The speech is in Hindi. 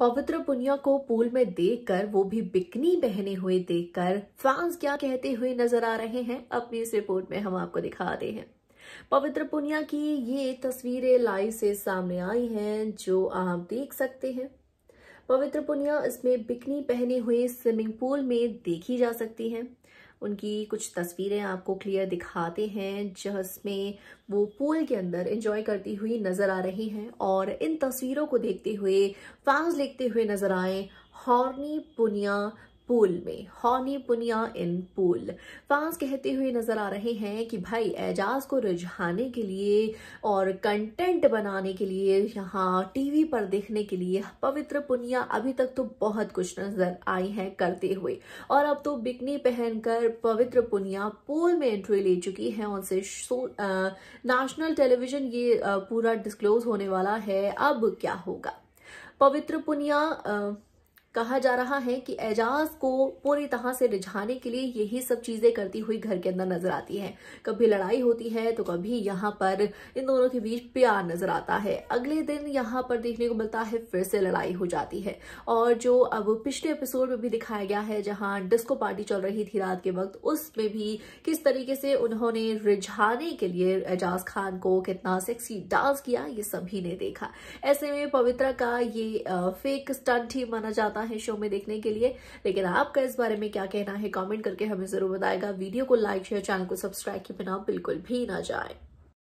पवित्र पुनिया को पूल में देखकर वो भी बिकनी पहने हुए देखकर फैंस क्या कहते हुए नजर आ रहे हैं अपनी इस रिपोर्ट में हम आपको दिखाते हैं पवित्र पुनिया की ये तस्वीरें लाइव से सामने आई हैं जो आप देख सकते हैं पवित्र पुनिया इसमें बिकनी पहने हुए स्विमिंग पूल में देखी जा सकती हैं उनकी कुछ तस्वीरें आपको क्लियर दिखाते हैं जिसमें वो पूल के अंदर एंजॉय करती हुई नज़र आ रही हैं और इन तस्वीरों को देखते हुए फैंस देखते हुए नज़र आए हॉर्नी पुनिया पूल में हॉनी पुनिया इन पूल फांस कहते हुए नजर आ रहे हैं कि भाई एजाज को रिझाने के लिए और कंटेंट बनाने के लिए यहाँ टीवी पर देखने के लिए पवित्र पुनिया अभी तक तो बहुत कुछ नजर आई है करते हुए और अब तो बिकनी पहनकर पवित्र पुनिया पूल में एंट्री ले चुकी है उनसे नेशनल टेलीविजन ये आ, पूरा डिस्क्लोज होने वाला है अब क्या होगा पवित्र पुनिया आ, कहा जा रहा है कि एजाज को पूरी तरह से रिझाने के लिए यही सब चीजें करती हुई घर के अंदर नजर आती है कभी लड़ाई होती है तो कभी यहाँ पर इन दोनों के बीच प्यार नजर आता है अगले दिन यहाँ पर देखने को मिलता है फिर से लड़ाई हो जाती है और जो अब पिछले एपिसोड में भी दिखाया गया है जहां डिस्को पार्टी चल रही थी रात के वक्त उसमें भी किस तरीके से उन्होंने रिझाने के लिए एजाज खान को कितना सेक्सी डांस किया ये सभी ने देखा ऐसे में पवित्रा का ये फेक स्टंट ही माना जाता जाना है शो में देखने के लिए लेकिन आपका इस बारे में क्या कहना है कॉमेंट करके हमें जरूर बताएगा वीडियो को लाइक शेयर चैनल को सब्सक्राइब के बिना बिल्कुल भी ना जाए